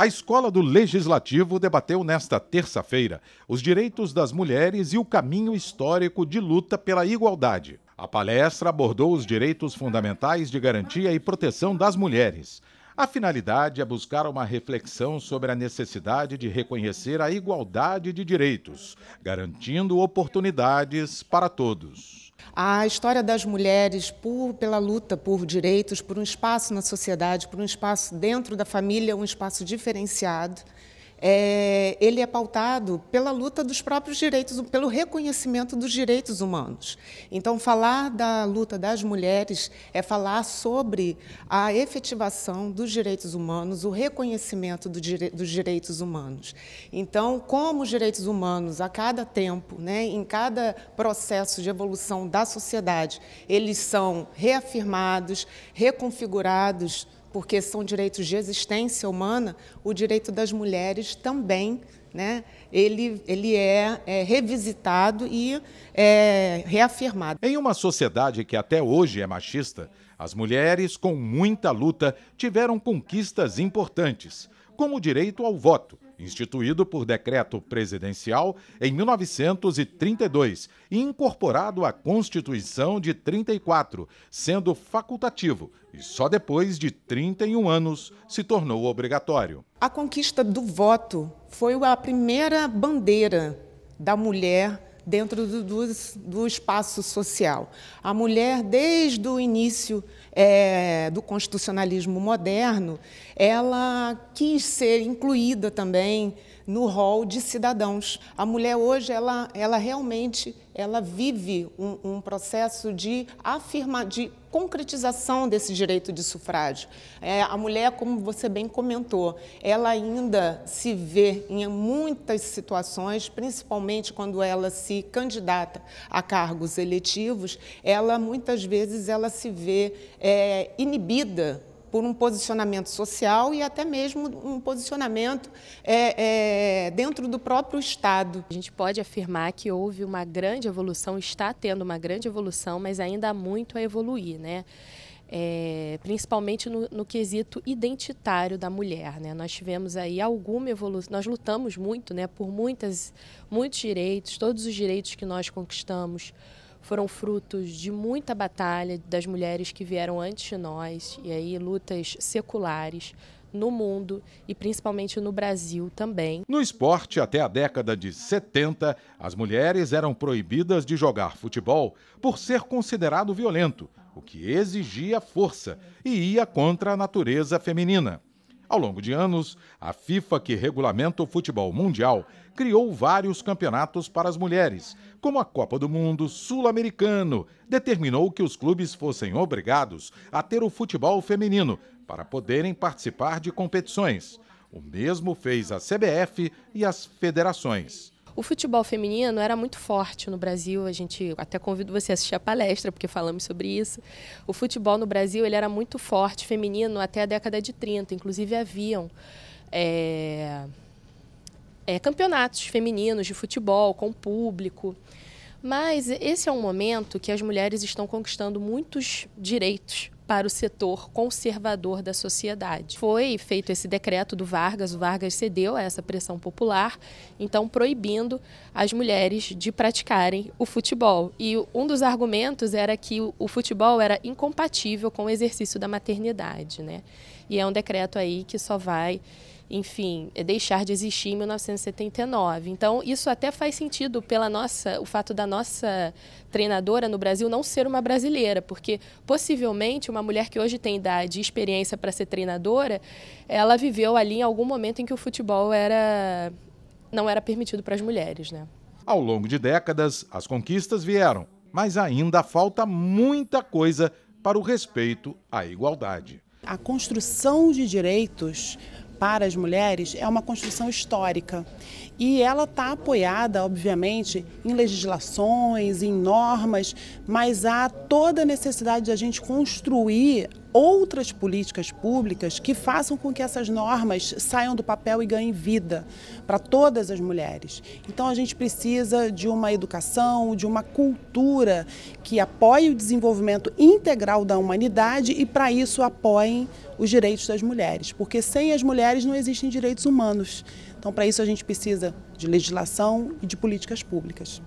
A Escola do Legislativo debateu nesta terça-feira os direitos das mulheres e o caminho histórico de luta pela igualdade. A palestra abordou os direitos fundamentais de garantia e proteção das mulheres. A finalidade é buscar uma reflexão sobre a necessidade de reconhecer a igualdade de direitos, garantindo oportunidades para todos. A história das mulheres por, pela luta por direitos, por um espaço na sociedade, por um espaço dentro da família, um espaço diferenciado é, ele é pautado pela luta dos próprios direitos, pelo reconhecimento dos direitos humanos. Então, falar da luta das mulheres é falar sobre a efetivação dos direitos humanos, o reconhecimento do dire dos direitos humanos. Então, como os direitos humanos, a cada tempo, né, em cada processo de evolução da sociedade, eles são reafirmados, reconfigurados porque são direitos de existência humana, o direito das mulheres também, né, ele, ele é, é revisitado e é reafirmado. Em uma sociedade que até hoje é machista, as mulheres, com muita luta, tiveram conquistas importantes como o direito ao voto, instituído por decreto presidencial em 1932 e incorporado à Constituição de 34, sendo facultativo e só depois de 31 anos se tornou obrigatório. A conquista do voto foi a primeira bandeira da mulher dentro do, do, do espaço social. A mulher, desde o início é, do constitucionalismo moderno, ela quis ser incluída também no rol de cidadãos. A mulher hoje, ela, ela realmente ela vive um, um processo de afirma, de concretização desse direito de sufrágio. É, a mulher, como você bem comentou, ela ainda se vê em muitas situações, principalmente quando ela se candidata a cargos eletivos, ela muitas vezes ela se vê é, inibida por um posicionamento social e até mesmo um posicionamento é, é, dentro do próprio Estado. A gente pode afirmar que houve uma grande evolução, está tendo uma grande evolução, mas ainda há muito a evoluir, né? É, principalmente no, no, quesito identitário da mulher. Né? Nós tivemos aí alguma evolução, nós lutamos muito né, por muitas, muitos direitos, todos os direitos que nós conquistamos, foram frutos de muita batalha das mulheres que vieram antes de nós, e aí lutas seculares no mundo e principalmente no Brasil também. No esporte, até a década de 70, as mulheres eram proibidas de jogar futebol por ser considerado violento, o que exigia força e ia contra a natureza feminina. Ao longo de anos, a FIFA, que regulamenta o futebol mundial, criou vários campeonatos para as mulheres, como a Copa do Mundo Sul-Americano, determinou que os clubes fossem obrigados a ter o futebol feminino para poderem participar de competições. O mesmo fez a CBF e as federações. O futebol feminino era muito forte no Brasil. A gente até convido você a assistir a palestra, porque falamos sobre isso. O futebol no Brasil ele era muito forte, feminino, até a década de 30. Inclusive, haviam. É, é, campeonatos femininos de futebol com público. Mas esse é um momento que as mulheres estão conquistando muitos direitos para o setor conservador da sociedade. Foi feito esse decreto do Vargas, o Vargas cedeu a essa pressão popular, então proibindo as mulheres de praticarem o futebol. E um dos argumentos era que o futebol era incompatível com o exercício da maternidade, né? E é um decreto aí que só vai enfim, é deixar de existir em 1979. Então, isso até faz sentido pela nossa, o fato da nossa treinadora no Brasil não ser uma brasileira, porque possivelmente uma mulher que hoje tem idade e experiência para ser treinadora, ela viveu ali em algum momento em que o futebol era não era permitido para as mulheres, né? Ao longo de décadas, as conquistas vieram, mas ainda falta muita coisa para o respeito à igualdade. A construção de direitos para as mulheres é uma construção histórica. E ela está apoiada, obviamente, em legislações, em normas, mas há toda a necessidade de a gente construir outras políticas públicas que façam com que essas normas saiam do papel e ganhem vida para todas as mulheres. Então a gente precisa de uma educação, de uma cultura que apoie o desenvolvimento integral da humanidade e para isso apoiem os direitos das mulheres, porque sem as mulheres não existem direitos humanos. Então para isso a gente precisa de legislação e de políticas públicas.